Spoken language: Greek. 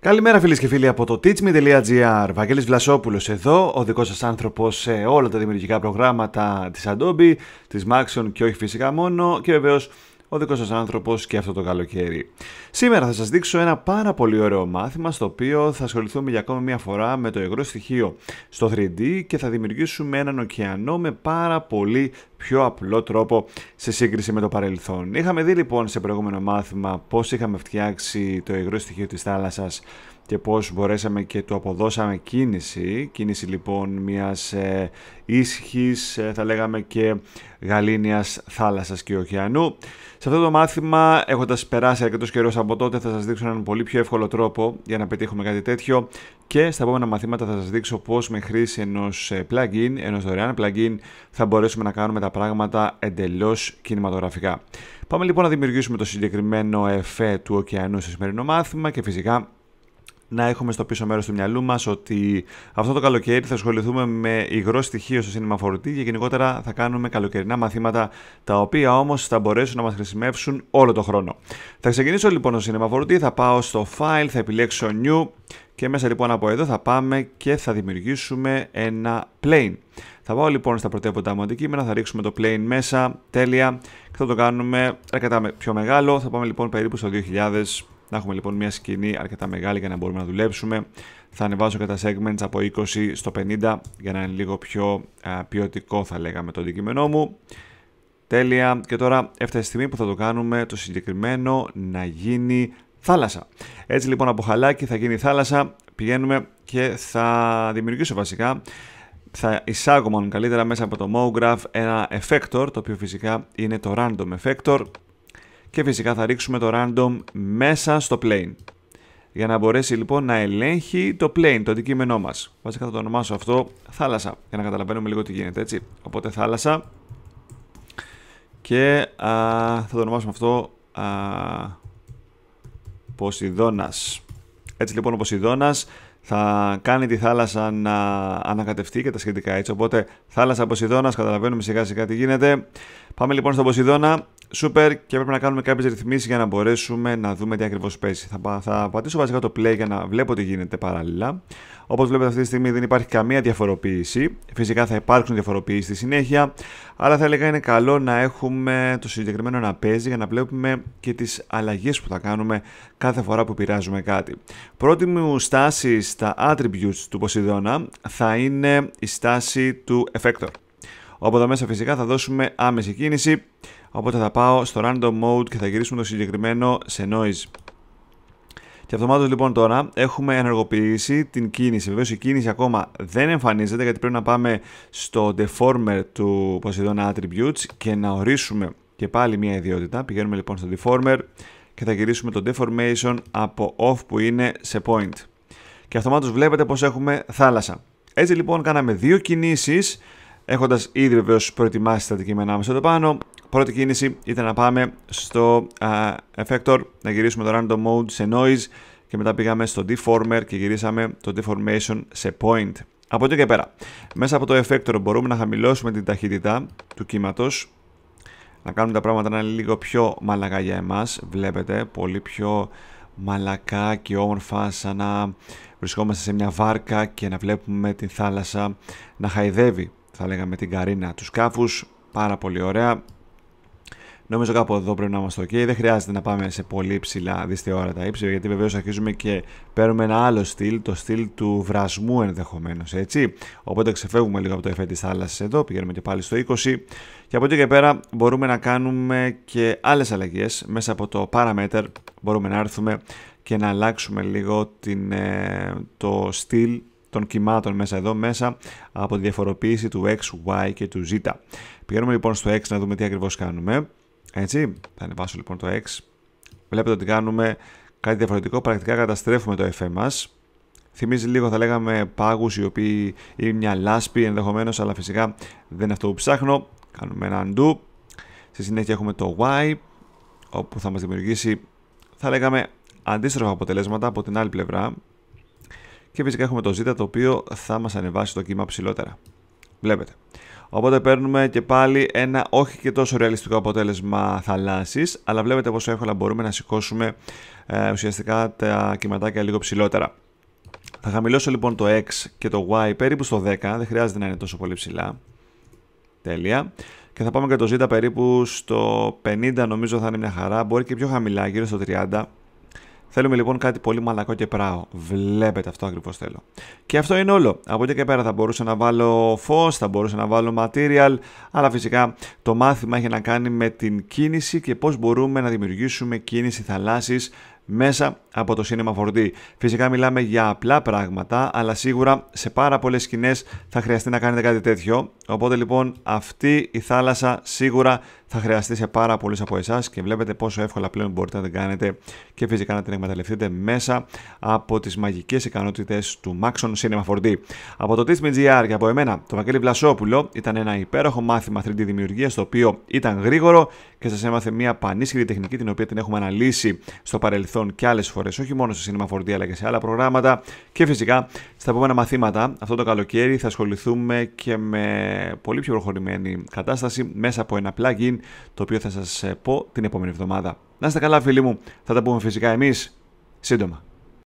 Καλημέρα φίλες και φίλοι από το teachme.gr Βαγγέλης Βλασόπουλος εδώ, ο δικός σας άνθρωπος σε όλα τα δημιουργικά προγράμματα της Adobe, της Maxon και όχι φυσικά μόνο και βεβαίως ο δικός σας άνθρωπος και αυτό το καλοκαίρι. Σήμερα θα σας δείξω ένα πάρα πολύ ωραίο μάθημα στο οποίο θα ασχοληθούμε για ακόμα μια φορά με το υγρό στοιχείο στο 3D και θα δημιουργήσουμε έναν ωκεανό με πάρα πολύ πιο απλό τρόπο σε σύγκριση με το παρελθόν. Είχαμε δει λοιπόν σε προηγούμενο μάθημα πώς είχαμε φτιάξει το υγρό στοιχείο της θάλασσας και πώς μπορέσαμε και του αποδώσαμε κίνηση. Κίνηση λοιπόν μιας ε, ήσυχης, ε, θα λέγαμε και γαλήνιας θάλασσας και ωκεανού. Σε αυτό το μάθημα, έχοντας περάσει αρκετός καιρός από τότε, θα σας δείξω έναν πολύ πιο εύκολο τρόπο για να πετύχουμε κάτι τέτοιο και στα επόμενα μαθήματα θα σας δείξω πώς με χρήση ενός ε, plugin, ενός δωρεάν plugin, θα μπορέσουμε να κάνουμε τα πράγματα εντελώς κινηματογραφικά. Πάμε λοιπόν να δημιουργήσουμε το συγκεκριμένο εφέ του ωκεανού στο σημερινό μάθημα και φυσικά να έχουμε στο πίσω μέρος του μυαλού μας ότι αυτό το καλοκαίρι θα ασχοληθούμε με υγρό στοιχείο στο σύνημα φορτί και γενικότερα θα κάνουμε καλοκαιρινά μαθήματα, τα οποία όμως θα μπορέσουν να μας χρησιμεύσουν όλο το χρόνο. Θα ξεκινήσω λοιπόν το σύνημα φορτί, θα πάω στο File, θα επιλέξω New και μέσα λοιπόν από εδώ θα πάμε και θα δημιουργήσουμε ένα plane. Θα πάω λοιπόν στα πρωτεύοντα μου αντικείμενα, θα ρίξουμε το plane μέσα, τέλεια, και θα το κάνουμε αρκετά πιο μεγάλο, θα πάμε λοιπόν περίπου στο 2000 να έχουμε λοιπόν μια σκηνή αρκετά μεγάλη για να μπορούμε να δουλέψουμε. Θα ανεβάσω και τα segments από 20 στο 50 για να είναι λίγο πιο ποιοτικό θα λέγαμε το αντικείμενό μου. Τέλεια. Και τώρα έφτασε η στιγμή που θα το κάνουμε το συγκεκριμένο να γίνει θάλασσα. Έτσι λοιπόν από χαλάκι θα γίνει θάλασσα. Πηγαίνουμε και θα δημιουργήσω βασικά θα εισάγω μόνο καλύτερα μέσα από το MoGraph ένα effector, το οποίο φυσικά είναι το random effector και φυσικά θα ρίξουμε το random μέσα στο plane για να μπορέσει λοιπόν να ελέγχει το plane, το αντικείμενό μας. Βασικά θα το ονομάσω αυτό θάλασσα για να καταλαβαίνουμε λίγο τι γίνεται έτσι. Οπότε θάλασσα και α, θα το ονομάσουμε αυτό α, Ποσειδώνας. Έτσι λοιπόν ο Ποσειδώνας θα κάνει τη θάλασσα να ανακατευτεί και τα σχετικά έτσι. Οπότε θάλασσα Ποσειδώνας, καταλαβαίνουμε σιγά σιγά τι γίνεται. Πάμε λοιπόν στον Ποσειδώνα, Σούπερ και πρέπει να κάνουμε κάποιες ρυθμίσεις για να μπορέσουμε να δούμε τι ακριβώς πέσει. Θα, θα πατήσω βασικά το play για να βλέπω τι γίνεται παράλληλα. Όπως βλέπετε αυτή τη στιγμή δεν υπάρχει καμία διαφοροποίηση. Φυσικά θα υπάρξουν διαφοροποίησεις στη συνέχεια. Αλλά θα έλεγα είναι καλό να έχουμε το συγκεκριμένο να παίζει για να βλέπουμε και τις αλλαγές που θα κάνουμε κάθε φορά που πειράζουμε κάτι. Πρώτη μου στάση στα attributes του Ποσειδώνα θα είναι η στάση του effector. Από εδώ μέσα φυσικά θα δώσουμε άμεση κίνηση, οπότε θα πάω στο random mode και θα γυρίσουμε το συγκεκριμένο σε noise. Και αυτομάτως λοιπόν τώρα έχουμε ενεργοποιήσει την κίνηση. Βεβαίως η κίνηση ακόμα δεν εμφανίζεται γιατί πρέπει να πάμε στο deformer του Ποσειδώνα Attributes και να ορίσουμε και πάλι μια ιδιότητα. Πηγαίνουμε λοιπόν στο deformer και θα γυρίσουμε το deformation από off που είναι σε point και αυτομάτως βλέπετε πως έχουμε θάλασσα. Έτσι λοιπόν κάναμε δύο κινήσεις, έχοντας ήδη βεβαίως προετοιμάσει τα αντικείμενά μας εδώ πάνω. Πρώτη κίνηση ήταν να πάμε στο Effector, να γυρίσουμε το Random Mode σε Noise και μετά πήγαμε στο Deformer και γυρίσαμε το Deformation σε Point. Από εκεί και πέρα, μέσα από το Effector μπορούμε να χαμηλώσουμε την ταχύτητα του κύματος να κάνουμε τα πράγματα να είναι λίγο πιο μαλακά για εμάς, βλέπετε, πολύ πιο μαλακά και όμορφα σαν να βρισκόμαστε σε μια βάρκα και να βλέπουμε την θάλασσα να χαϊδεύει θα λέγαμε την καρίνα τους σκάφους πάρα πολύ ωραία Νομίζω κάπου εδώ πρέπει να είμαστε ok. Δεν χρειάζεται να πάμε σε πολύ ψηλά δυστυχώρα τα ύψη, γιατί βεβαίως αρχίζουμε και παίρνουμε ένα άλλο στυλ, το στυλ του βρασμού ενδεχομένως. Έτσι. Οπότε ξεφεύγουμε λίγο από το εφέ της θάλασσας εδώ, πηγαίνουμε και πάλι στο 20. Και από εκεί και πέρα μπορούμε να κάνουμε και άλλες αλλαγές μέσα από το parameter μπορούμε να έρθουμε και να αλλάξουμε λίγο την, ε, το στυλ των κυμάτων μέσα εδώ, μέσα από τη διαφοροποίηση του X, Y και του Z. Πηγαίνουμε λοιπόν στο X να δούμε τι ακριβώς κάνουμε. Έτσι, θα ανεβάσω λοιπόν το X. Βλέπετε ότι κάνουμε κάτι διαφορετικό, πρακτικά καταστρέφουμε το F μας. Θυμίζει λίγο θα λέγαμε πάγους οι οποίοι είναι μια λάσπη ενδεχομένως, αλλά φυσικά δεν είναι αυτό που ψάχνω. Κάνουμε ένα undo. Στη συνέχεια έχουμε το Y, όπου θα μας δημιουργήσει θα λέγαμε αντίστροφα αποτελέσματα από την άλλη πλευρά και φυσικά έχουμε το Z το οποίο θα μας ανεβάσει το κύμα ψηλότερα. Βλέπετε. Οπότε παίρνουμε και πάλι ένα όχι και τόσο ρεαλιστικό αποτέλεσμα θαλάσσης, αλλά βλέπετε πόσο εύκολα μπορούμε να σηκώσουμε ε, ουσιαστικά τα κυματάκια λίγο ψηλότερα. Θα χαμηλώσω λοιπόν το X και το Y περίπου στο 10, δεν χρειάζεται να είναι τόσο πολύ ψηλά. Τέλεια και θα πάμε για το Z περίπου στο 50 νομίζω θα είναι μια χαρά, μπορεί και πιο χαμηλά, γύρω στο 30. Θέλουμε λοιπόν κάτι πολύ μαλακό και πράο. Βλέπετε αυτό ακριβώς θέλω. Και αυτό είναι όλο. Από εκεί και πέρα θα μπορούσα να βάλω φως, θα μπορούσα να βάλω material, αλλά φυσικά το μάθημα έχει να κάνει με την κίνηση και πώς μπορούμε να δημιουργήσουμε κίνηση θαλάσσης μέσα από το 4D. Φυσικά μιλάμε για απλά πράγματα, αλλά σίγουρα σε πάρα πολλές σκηνές θα χρειαστεί να κάνετε κάτι τέτοιο. Οπότε λοιπόν αυτή η θάλασσα σίγουρα θα χρειαστεί σε πάρα πολλούς από εσάς και βλέπετε πόσο εύκολα πλέον μπορείτε να την κάνετε και φυσικά να την εκμεταλλευτείτε μέσα από τις μαγικές ικανότητες του Maxon Cinema 4D. Από το TeachMeGR και από εμένα, το Βαγγέλη Βλασόπουλο, ήταν ένα υπέροχο μάθημα 3D δημιουργίας το οποίο ήταν γρήγορο και σας έμαθε μια πανίσχυρη τεχνική την οποία την έχουμε αναλύσει στο παρελθόν και άλλες φορές φορέ, όχι μόνο στο σινήμα φορτία αλλά και σε άλλα προγράμματα. Και φυσικά στα επόμενα μαθήματα, αυτό το καλοκαίρι, θα ασχοληθούμε και με πολύ πιο προχωρημένη κατάσταση μέσα από ένα plugin το οποίο θα σας ε, πω την επόμενη εβδομάδα. Να είστε καλά, φίλοι μου, θα τα πούμε φυσικά εμείς σύντομα.